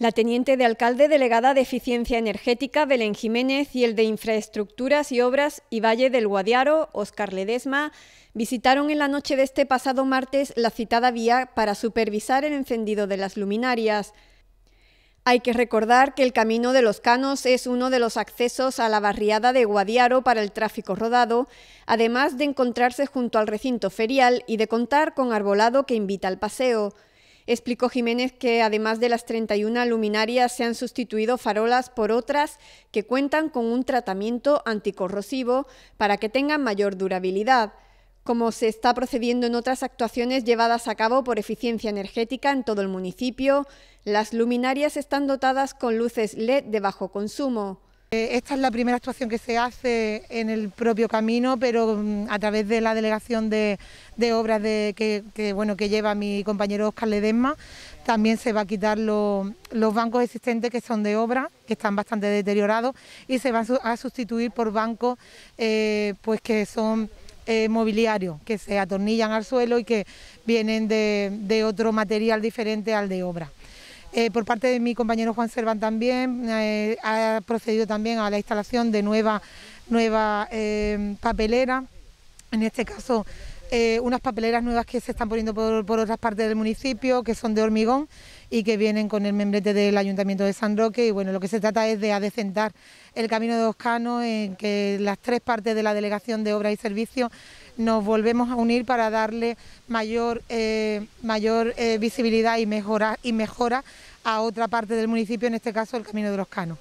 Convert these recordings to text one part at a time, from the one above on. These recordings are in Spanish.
La teniente de alcalde delegada de Eficiencia Energética, Belén Jiménez, y el de Infraestructuras y Obras y Valle del Guadiaro, Óscar Ledesma, visitaron en la noche de este pasado martes la citada vía para supervisar el encendido de las luminarias. Hay que recordar que el Camino de los Canos es uno de los accesos a la barriada de Guadiaro para el tráfico rodado, además de encontrarse junto al recinto ferial y de contar con arbolado que invita al paseo. Explicó Jiménez que además de las 31 luminarias se han sustituido farolas por otras que cuentan con un tratamiento anticorrosivo para que tengan mayor durabilidad como se está procediendo en otras actuaciones llevadas a cabo por eficiencia energética en todo el municipio, las luminarias están dotadas con luces LED de bajo consumo. Eh, esta es la primera actuación que se hace en el propio camino, pero mm, a través de la delegación de, obras que, lleva mi compañero Oscar Ledesma. También se va a quitar los bancos existentes que son de obra, que están bastante deteriorados, y se va a sustituir por bancos eh, pues que son eh, mobiliarios, que se atornillan al suelo y que vienen de otro material diferente al de obra. Eh, por parte de mi compañero Juan Serván también eh, ha procedido también a la instalación de nueva, nueva eh, papelera, en este caso unas papeleras nuevas que se están poniendo por otras partes del municipio, que son de hormigón, y que vienen con el membrete del Ayuntamiento de San Roque y bueno, lo que se trata es de adecentar el Camino de Canos, en que las tres partes de la Delegación de Obras y Servicios nos volvemos a unir para darle mayor, eh, mayor eh, visibilidad y mejora, y mejora a otra parte del municipio, en este caso el Camino de los Canos.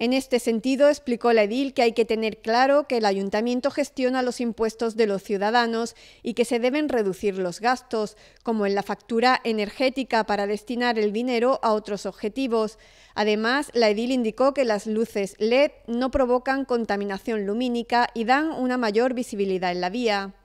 En este sentido, explicó la edil que hay que tener claro que el ayuntamiento gestiona los impuestos de los ciudadanos y que se deben reducir los gastos, como en la factura energética para destinar el dinero a otros objetivos. Además, la edil indicó que las luces LED no provocan contaminación lumínica y dan una mayor visibilidad en la vía.